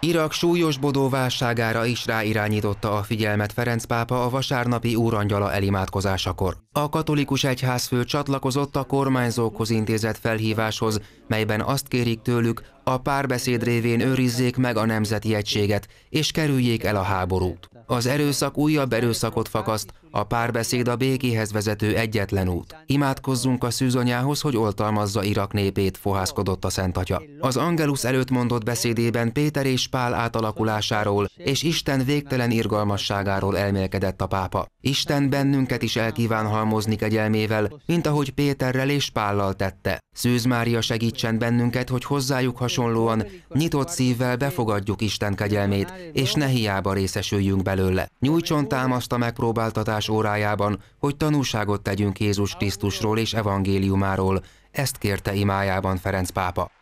Irak súlyosbodó válságára is ráirányította a figyelmet Ferenc pápa a vasárnapi úrangyala elimádkozásakor. A katolikus egyházfő csatlakozott a kormányzókhoz intézett felhíváshoz, melyben azt kérik tőlük, a párbeszéd révén őrizzék meg a nemzeti egységet, és kerüljék el a háborút. Az erőszak újabb erőszakot fakaszt, a párbeszéd a békéhez vezető egyetlen út. Imádkozzunk a szűzanyához, hogy oltalmazza Irak népét, fohászkodott a Szent Atya. Az Angelus előtt mondott beszédében Péter és Pál átalakulásáról és Isten végtelen irgalmasságáról elmélkedett a pápa. Isten bennünket is elkíván halmozni kegyelmével, mint ahogy Péterrel és Pállal tette. Szűz Mária segítsen bennünket, hogy hozzájuk hasonlóan nyitott szívvel befogadjuk Isten kegyelmét, és ne hiába részesüljünk belőle belőle. Nyújtson támaszt a megpróbáltatás órájában, hogy tanúságot tegyünk Jézus Krisztusról és evangéliumáról, ezt kérte imájában Ferenc pápa.